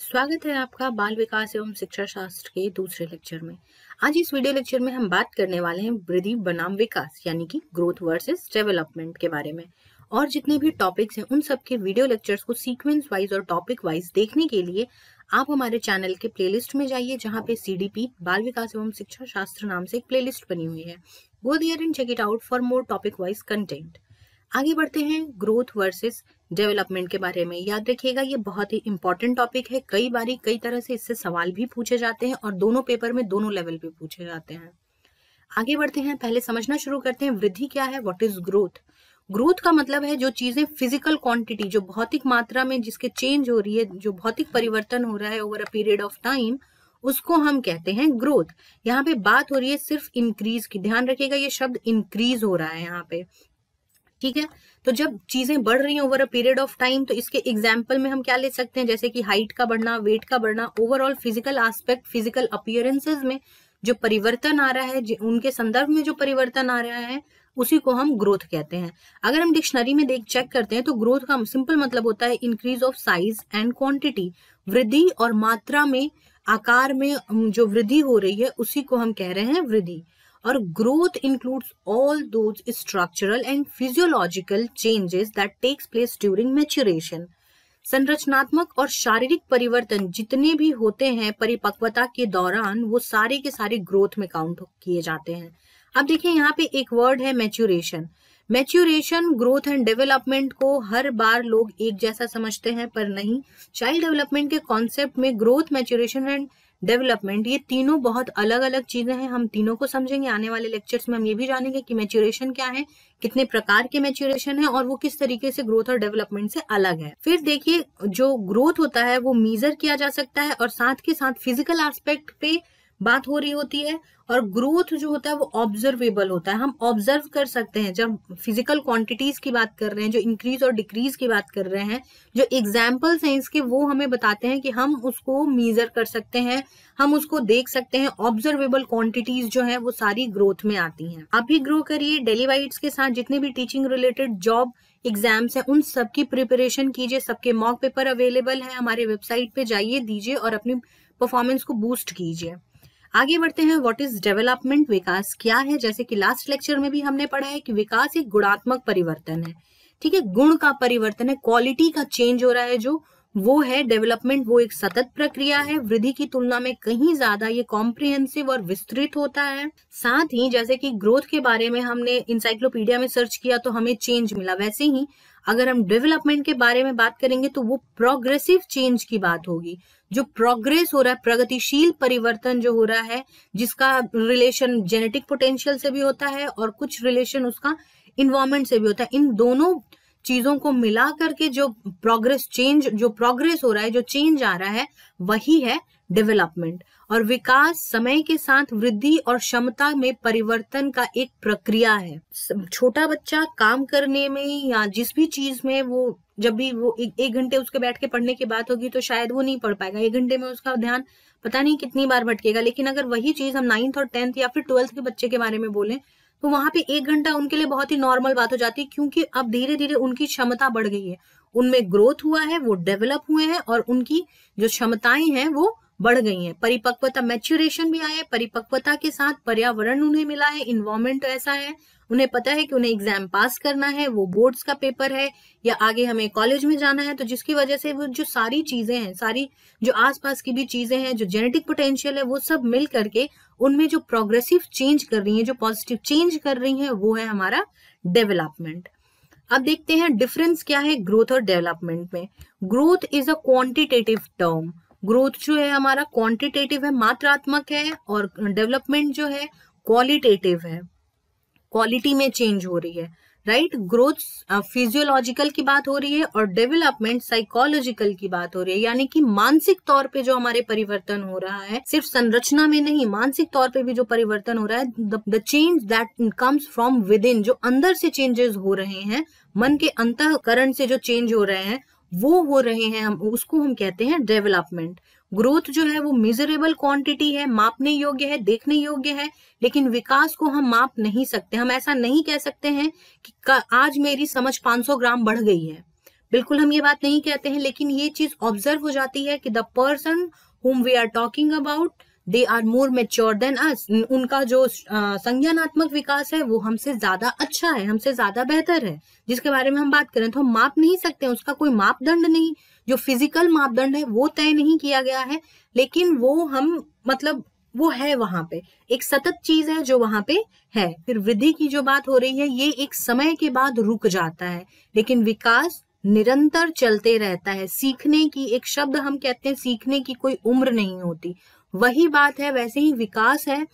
स्वागत है आपका बाल विकास एवं शिक्षा शास्त्र के दूसरे लेक्चर में आज इस वीडियो लेक्चर में हम बात करने वाले हैं वृद्धि बनाम विकास यानी कि ग्रोथ वर्सेस डेवलपमेंट के बारे में और जितने भी टॉपिक्स हैं उन सब के वीडियो लेक्चर्स को सीक्वेंस वाइज और टॉपिक वाइज देखने के लिए आप हमारे चैनल के प्लेलिस्ट में जाइए जहाँ पे सीडीपी बाल विकास एवं शिक्षा शास्त्र नाम से एक प्लेलिस्ट बनी हुई है go there and check it out for more topic wise content आगे बढ़ते हैं ग्रोथ वर्सेस डेवलपमेंट के बारे में याद रखिएगा ये बहुत ही इंपॉर्टेंट टॉपिक है कई बार कई तरह से इससे सवाल भी पूछे जाते हैं और दोनों पेपर में दोनों लेवल पे पूछे जाते हैं आगे बढ़ते हैं पहले समझना शुरू करते हैं वृद्धि क्या है व्हाट इज ग्रोथ ग्रोथ का मतलब है जो चीजें फिजिकल क्वांटिटी जो भौतिक मात्रा में जिसके चेंज हो रही है जो भौतिक परिवर्तन हो रहा है over a period of time उसको हम कहते हैं ग्रोथ यहाँ पे बात हो रही है सिर्फ इंक्रीज की ध्यान रखिएगा ये शब्द इंक्रीज हो रहा है यहाँ पे ठीक है तो जब चीजें बढ़ रही हैं over a period of time तो इसके एग्जाम्पल में हम क्या ले सकते हैं जैसे कि हाइट का बढ़ना वेट का बढ़ना overall physical aspect physical appearances में जो परिवर्तन आ रहा है उनके संदर्भ में जो परिवर्तन आ रहा है उसी को हम ग्रोथ कहते हैं अगर हम डिक्शनरी में देख चेक करते हैं तो ग्रोथ का सिंपल मतलब होता है increase of size and quantity वृद्धि और मात्रा में आकार में जो वृद्धि हो रही है उसी को हम कह रहे हैं वृद्धि और growth includes all those structural and physiological changes that takes place during maturation संरचनात्मक और शारीरिक परिवर्तन जितने भी होते हैं परिपक्वता के दौरान वो सारे के सारे ग्रोथ में काउंट किए जाते हैं अब देखिए यहाँ पे एक वर्ड है maturation maturation growth and development को हर बार लोग एक जैसा समझते हैं पर नहीं चाइल्ड डेवलपमेंट के कॉन्सेप्ट में ग्रोथ मैच्यूरेशन एंड डेवलपमेंट ये तीनों बहुत अलग अलग चीजें हैं हम तीनों को समझेंगे आने वाले लेक्चर्स में हम ये भी जानेंगे कि मेच्योरेशन क्या है कितने प्रकार के मेच्योरेशन है और वो किस तरीके से ग्रोथ और डेवलपमेंट से अलग है फिर देखिए जो ग्रोथ होता है वो मीजर किया जा सकता है और साथ के साथ फिजिकल एस्पेक्ट पे बात हो रही होती है और ग्रोथ जो होता है वो ऑब्जर्वेबल होता है हम ऑब्जर्व कर सकते हैं जब फिजिकल क्वांटिटीज की बात कर रहे हैं जो इंक्रीज और डिक्रीज की बात कर रहे हैं जो एग्जाम्पल्स हैं इसके वो हमें बताते हैं कि हम उसको मीजर कर सकते हैं हम उसको देख सकते हैं ऑब्जर्वेबल क्वांटिटीज जो है वो सारी ग्रोथ में आती है आप भी ग्रो करिए डेलीवाइट्स के साथ जितने भी टीचिंग रिलेटेड जॉब एग्जाम्स हैं उन सबकी प्रिपरेशन कीजिए सबके मॉक पेपर अवेलेबल है हमारे वेबसाइट पे जाइए दीजिए और अपनी परफॉर्मेंस को बूस्ट कीजिए आगे बढ़ते हैं व्हाट इज डेवलपमेंट विकास क्या है जैसे कि लास्ट लेक्चर में भी हमने पढ़ा है कि विकास एक गुणात्मक परिवर्तन है ठीक है गुण का परिवर्तन है क्वालिटी का चेंज हो रहा है जो वो है डेवलपमेंट वो एक सतत प्रक्रिया है वृद्धि की तुलना में कहीं ज्यादा ये कॉम्प्रिहेंसिव और विस्तृत होता है साथ ही जैसे कि ग्रोथ के बारे में हमने इंसाइक्लोपीडिया में सर्च किया तो हमें चेंज मिला वैसे ही अगर हम डेवलपमेंट के बारे में बात करेंगे तो वो प्रोग्रेसिव चेंज की बात होगी जो प्रोग्रेस हो रहा है प्रगतिशील परिवर्तन जो हो रहा है जिसका रिलेशन जेनेटिक पोटेंशियल से भी होता है और कुछ रिलेशन उसका इन्वायरमेंट से भी होता है इन दोनों चीजों को मिला करके जो प्रोग्रेस चेंज जो प्रोग्रेस हो रहा है जो चेंज आ रहा है वही है डेवलपमेंट और विकास समय के साथ वृद्धि और क्षमता में परिवर्तन का एक प्रक्रिया है छोटा बच्चा काम करने में या जिस भी चीज में वो जब भी वो एक घंटे उसके बैठ के पढ़ने की बात होगी तो शायद वो नहीं पढ़ पाएगा एक घंटे में उसका ध्यान पता नहीं कितनी बार भटकेगा लेकिन अगर वही चीज हम नाइन्थ और टेंथ या फिर ट्वेल्थ के बच्चे के बारे में बोले तो वहां पे एक घंटा उनके लिए बहुत ही नॉर्मल बात हो जाती है क्योंकि अब धीरे धीरे उनकी क्षमता बढ़ गई है उनमें ग्रोथ हुआ है वो डेवलप हुए हैं और उनकी जो क्षमताएं हैं वो बढ़ गई है परिपक्वता मैच्यूरेशन भी आया है परिपक्वता के साथ पर्यावरण उन्हें मिला है इन्वायरमेंट तो ऐसा है उन्हें पता है कि उन्हें एग्जाम पास करना है वो बोर्ड्स का पेपर है या आगे हमें कॉलेज में जाना है तो जिसकी वजह से वो जो सारी चीजें हैं सारी जो आसपास की भी चीजें हैं जो जेनेटिक पोटेंशियल है वो सब मिल करके उनमें जो प्रोग्रेसिव चेंज कर रही है जो पॉजिटिव चेंज कर रही है वो है हमारा डेवलपमेंट अब देखते हैं डिफरेंस क्या है ग्रोथ और डेवलपमेंट में growth is a quantitative term growth जो है हमारा क्वांटिटेटिव है मात्रात्मक है और डेवलपमेंट जो है क्वालिटेटिव है क्वालिटी में चेंज हो रही है राइट ग्रोथ फिजियोलॉजिकल की बात हो रही है और डेवलपमेंट साइकोलॉजिकल की बात हो रही है यानी कि मानसिक तौर पे जो हमारे परिवर्तन हो रहा है सिर्फ संरचना में नहीं मानसिक तौर पे भी जो परिवर्तन हो रहा है the change that comes from within जो अंदर से चेंजेस हो रहे हैं मन के अंतकरण से जो चेंज हो रहे हैं वो हो रहे हैं हम उसको हम कहते हैं डेवलपमेंट ग्रोथ जो है वो मिजरेबल क्वांटिटी है मापने योग्य है देखने योग्य है लेकिन विकास को हम माप नहीं सकते हम ऐसा नहीं कह सकते हैं कि आज मेरी समझ 500 ग्राम बढ़ गई है बिल्कुल हम ये बात नहीं कहते हैं लेकिन ये चीज ऑब्जर्व हो जाती है कि the person whom we are talking about they are more mature than us उनका जो संज्ञानात्मक विकास है वो हमसे ज्यादा अच्छा है हमसे ज्यादा बेहतर है जिसके बारे में हम बात करें तो हम माप नहीं सकते उसका कोई मापदंड नहीं जो फिजिकल मापदंड है वो तय नहीं किया गया है लेकिन वो हम मतलब वो है वहां पे एक सतत चीज है जो वहां पे है फिर वृद्धि की जो बात हो रही है ये एक समय के बाद रुक जाता है लेकिन विकास निरंतर चलते रहता है सीखने की एक शब्द हम कहते हैं सीखने की कोई उम्र नहीं होती वही बात है वैसे ही विकास है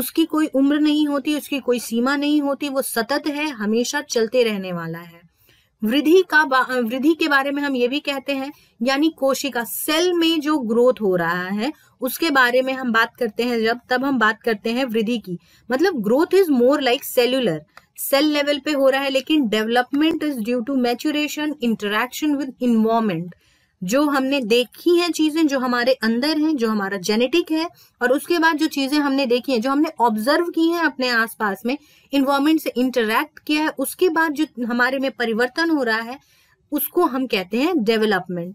उसकी कोई उम्र नहीं होती उसकी कोई सीमा नहीं होती वो सतत है हमेशा चलते रहने वाला है वृद्धि का वृद्धि के बारे में हम ये भी कहते हैं यानी कोशिका सेल में जो ग्रोथ हो रहा है उसके बारे में हम बात करते हैं जब तब हम बात करते हैं वृद्धि की मतलब growth is more like cellular cell level पे हो रहा है लेकिन development is due to maturation interaction with environment जो हमने देखी हैं चीजें जो हमारे अंदर हैं जो हमारा जेनेटिक है और उसके बाद जो चीजें हमने देखी हैं जो हमने ऑब्जर्व की हैं अपने आसपास में इन्वायरमेंट से इंटरेक्ट किया है उसके बाद जो हमारे में परिवर्तन हो रहा है उसको हम कहते हैं डेवलपमेंट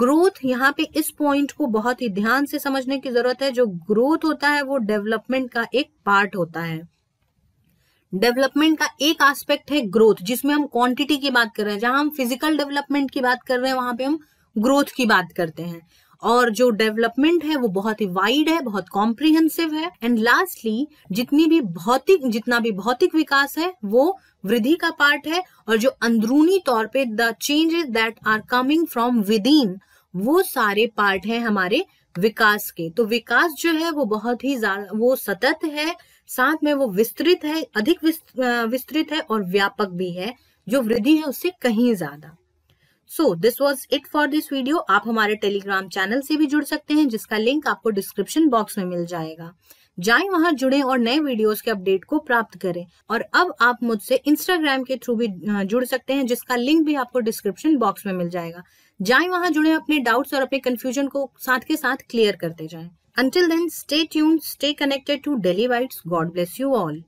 ग्रोथ यहाँ पे इस पॉइंट को बहुत ही ध्यान से समझने की जरूरत है जो ग्रोथ होता है वो डेवलपमेंट का एक पार्ट होता है डेवलपमेंट का एक एस्पेक्ट है ग्रोथ जिसमें हम क्वांटिटी की बात कर रहे हैं जहां हम फिजिकल डेवलपमेंट की बात कर रहे हैं वहां पे हम ग्रोथ की बात करते हैं और जो डेवलपमेंट है वो बहुत ही वाइड है बहुत कॉम्प्रिहेंसिव है एंड लास्टली जितनी भी भौतिक जितना भी भौतिक विकास है वो वृद्धि का पार्ट है और जो अंदरूनी तौर पे the changes that are coming from within वो सारे पार्ट है हमारे विकास के तो विकास जो है वो बहुत ही वो सतत है साथ में वो विस्तृत है अधिक विस्तृत है और व्यापक भी है जो वृद्धि है उससे कहीं ज्यादा so this was it for this video आप हमारे टेलीग्राम चैनल से भी जुड़ सकते हैं जिसका लिंक आपको डिस्क्रिप्शन बॉक्स में मिल जाएगा जाएं वहां जुड़ें और नए वीडियोस के अपडेट को प्राप्त करें और अब आप मुझसे इंस्टाग्राम के थ्रू भी जुड़ सकते हैं जिसका लिंक भी आपको डिस्क्रिप्शन बॉक्स में मिल जाएगा जाएं वहां जुड़ें अपने डाउट्स और अपने कंफ्यूजन को साथ के साथ क्लियर करते जाएं until then stay tuned stay connected to daily whites God bless you all